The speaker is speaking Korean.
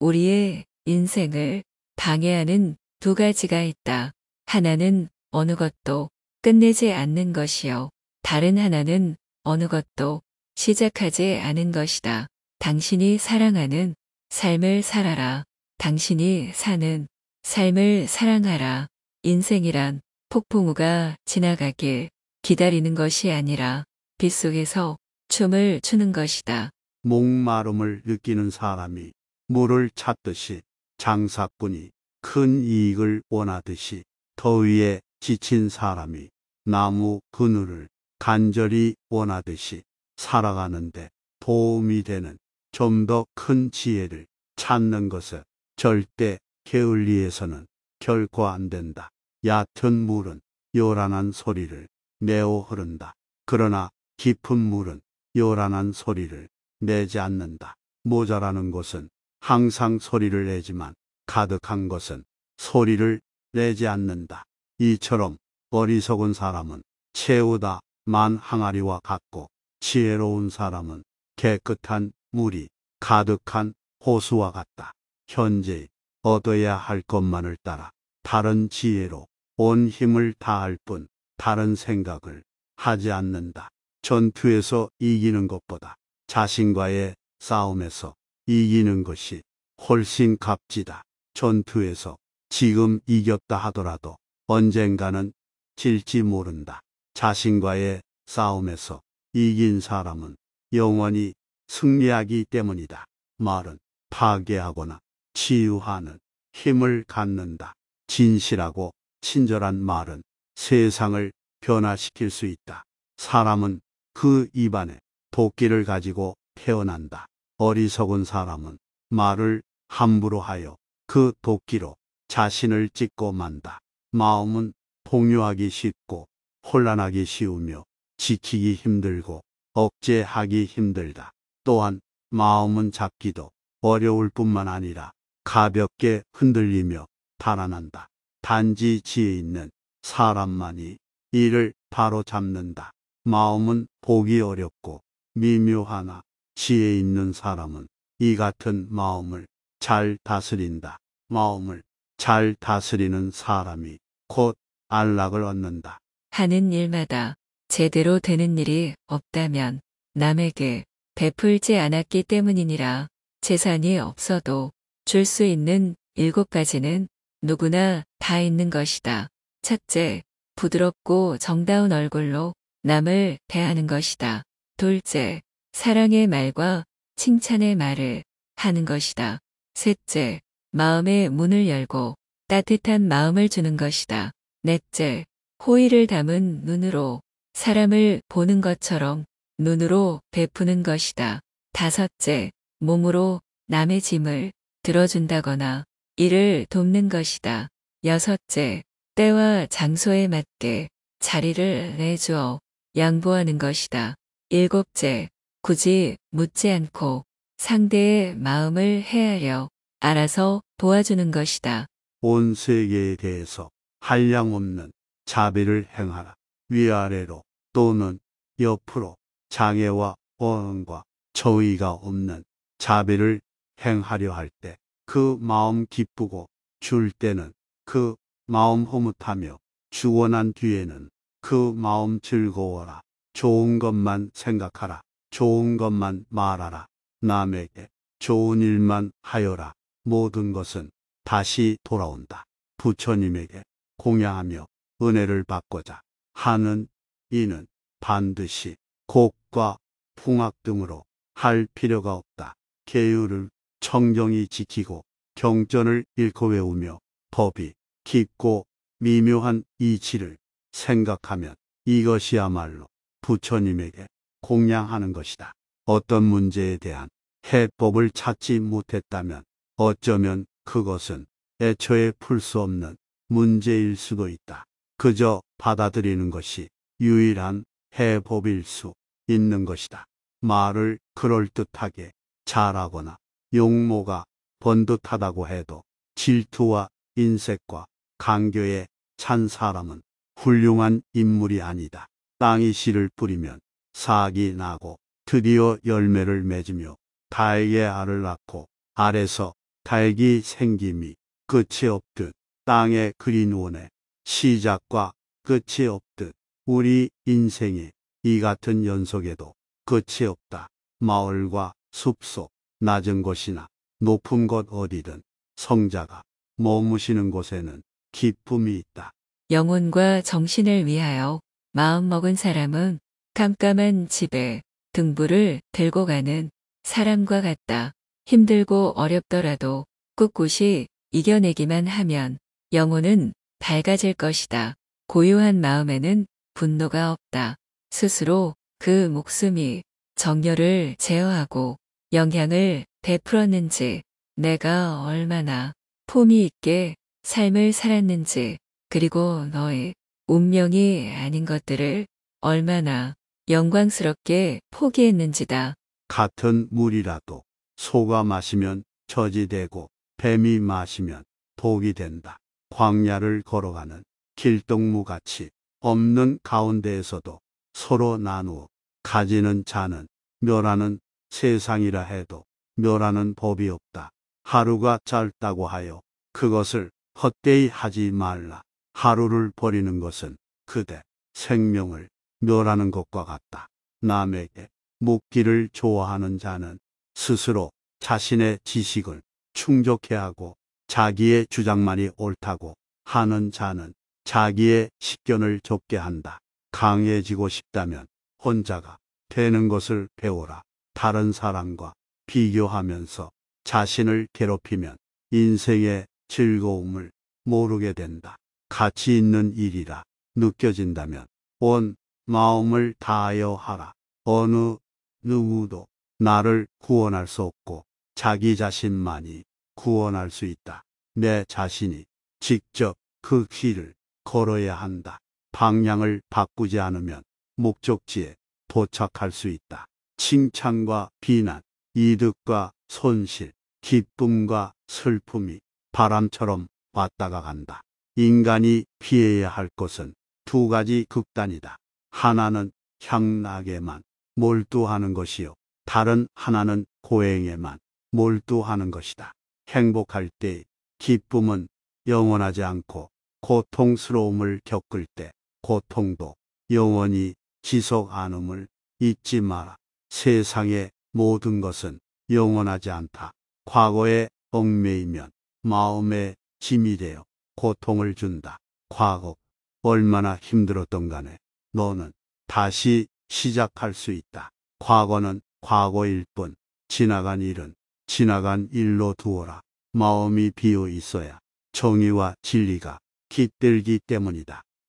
우리의 인생을 방해하는 두 가지가 있다. 하나는 어느 것도 끝내지 않는 것이요. 다른 하나는 어느 것도 시작하지 않은 것이다. 당신이 사랑하는 삶을 살아라. 당신이 사는 삶을 사랑하라. 인생이란 폭풍우가 지나가길 기다리는 것이 아니라 빗속에서 춤을 추는 것이다. 목마름을 느끼는 사람이 물을 찾듯이 장사꾼이 큰 이익을 원하듯이 더위에 지친 사람이 나무 그늘을 간절히 원하듯이 살아가는데 도움이 되는 좀 더 큰 지혜를 찾는 것을 절대 게을리해서는 결코 안 된다. 얕은 물은 요란한 소리를 내어 흐른다. 그러나 깊은 물은 요란한 소리를 내지 않는다. 모자라는 것은 항상 소리를 내지만 가득한 것은 소리를 내지 않는다. 이처럼 어리석은 사람은 채우다 만 항아리와 같고 지혜로운 사람은 깨끗한 물이 가득한 호수와 같다. 현재 얻어야 할 것만을 따라 다른 지혜로 온 힘을 다할 뿐 다른 생각을 하지 않는다. 전투에서 이기는 것보다 자신과의 싸움에서 이기는 것이 훨씬 값지다. 전투에서 지금 이겼다 하더라도 언젠가는 질지 모른다. 자신과의 싸움에서 이긴 사람은 영원히 승리하기 때문이다. 말은 파괴하거나 치유하는 힘을 갖는다. 진실하고 친절한 말은 세상을 변화시킬 수 있다. 사람은 그 입안에 도끼를 가지고 태어난다. 어리석은 사람은 말을 함부로 하여 그 도끼로 자신을 찢고 만다. 마음은 동요하기 쉽고 혼란하기 쉬우며 지키기 힘들고 억제하기 힘들다. 또한 마음은 잡기도 어려울 뿐만 아니라 가볍게 흔들리며 달아난다. 단지 지혜 있는 사람만이 이를 바로 잡는다. 마음은 보기 어렵고 미묘하나 지혜 있는 사람은 이 같은 마음을 잘 다스린다. 마음을 잘 다스리는 사람이 곧 안락을 얻는다. 하는 일마다 제대로 되는 일이 없다면 남에게 베풀지 않았기 때문이니라 재산이 없어도 줄 수 있는 일곱 가지는 누구나 다 있는 것이다. 첫째, 부드럽고 정다운 얼굴로 남을 대하는 것이다. 둘째, 사랑의 말과 칭찬의 말을 하는 것이다. 셋째, 마음의 문을 열고 따뜻한 마음을 주는 것이다. 넷째, 호의를 담은 눈으로 사람을 보는 것처럼 눈으로 베푸는 것이다. 다섯째, 몸으로 남의 짐을 들어준다거나 이를 돕는 것이다. 여섯째, 때와 장소에 맞게 자리를 내주어 양보하는 것이다. 일곱째, 굳이 묻지 않고 상대의 마음을 헤아려 알아서 도와주는 것이다. 온 세계에 대해서 한량없는 자비를 행하라. 위아래로 또는 옆으로 장애와 어음과 저의가 없는 자비를 행하려 할 때 그 마음 기쁘고 줄 때는 그 마음 허뭇하며 주원한 뒤에는 그 마음 즐거워라. 좋은 것만 생각하라. 좋은 것만 말하라. 남에게 좋은 일만 하여라. 모든 것은 다시 돌아온다. 부처님에게 공양하며 은혜를 받고자 하는 이는 반드시 곡과 풍악 등으로 할 필요가 없다. 계율을 청정히 지키고 경전을 읽고 외우며 법이 깊고 미묘한 이치를 생각하면 이것이야말로 부처님에게 공양하는 것이다. 어떤 문제에 대한 해법을 찾지 못했다면 어쩌면 그것은 애초에 풀 수 없는 문제일 수도 있다. 그저 받아들이는 것이 유일한 해법일 수 있는 것이다. 말을 그럴듯하게 잘하거나 용모가 번듯하다고 해도 질투와 인색과 강교에 찬 사람은 훌륭한 인물이 아니다. 땅이 씨를 뿌리면 사이 나고 드디어 열매를 맺으며 달의 알을 낳고 알에서 달기 생김이 끝이 없듯 땅의 그린원에 시작과 끝이 없듯 우리 인생의 이 같은 연속에도 끝이 없다. 마을과 숲속, 낮은 곳이나 높은 곳 어디든 성자가 머무시는 곳에는 기쁨이 있다. 영혼과 정신을 위하여 마음먹은 사람은 깜깜한 집에 등불을 들고 가는 사람과 같다. 힘들고 어렵더라도 꿋꿋이 이겨내기만 하면 영혼은 밝아질 것이다. 고요한 마음에는 분노가 없다. 스스로 그 목숨이 정열을 제어하고 영향을 베풀었는지 내가 얼마나 폼이 있게 삶을 살았는지 그리고 너의 운명이 아닌 것들을 얼마나 영광스럽게 포기했는지다. 같은 물이라도 소가 마시면 저지되고 뱀이 마시면 독이 된다. 광야를 걸어가는 길동무같이 없는 가운데에서도 서로 나누어 가지는 자는 멸하는 세상이라 해도 멸하는 법이 없다. 하루가 짧다고 하여 그것을 헛되이 하지 말라. 하루를 버리는 것은 그대 생명을 멸하는 것과 같다. 남에게 묻기를 좋아하는 자는 스스로 자신의 지식을 충족해 하고 자기의 주장만이 옳다고 하는 자는 자기의 식견을 좁게 한다. 강해지고 싶다면 혼자가 되는 것을 배워라. 다른 사람과 비교하면서 자신을 괴롭히면 인생의 즐거움을 모르게 된다. 가치 있는 일이라 느껴진다면 온 마음을 다하여 하라. 어느 누구도 나를 구원할 수 없고 자기 자신만이 구원할 수 있다. 내 자신이 직접 그 길을 걸어야 한다. 방향을 바꾸지 않으면 목적지에 도착할 수 있다. 칭찬과 비난, 이득과 손실, 기쁨과 슬픔이 바람처럼 왔다가 간다. 인간이 피해야 할 것은 두 가지 극단이다. 하나는 향락에만 몰두하는 것이요. 다른 하나는 고행에만 몰두하는 것이다. 행복할 때 기쁨은 영원하지 않고 고통스러움을 겪을 때 고통도 영원히 지속 않음을 잊지 마라. 세상의 모든 것은 영원하지 않다. 과거의 얽매이면 마음의 짐이 되어 고통을 준다. 과거 얼마나 힘들었던 간에 너는 다시 시작할 수 있다. 과거는 과거일 뿐 지나간 일은 지나간 일로 두어라. 마음이 비어 있어야 정의와 진리가 깃들기 때문이다.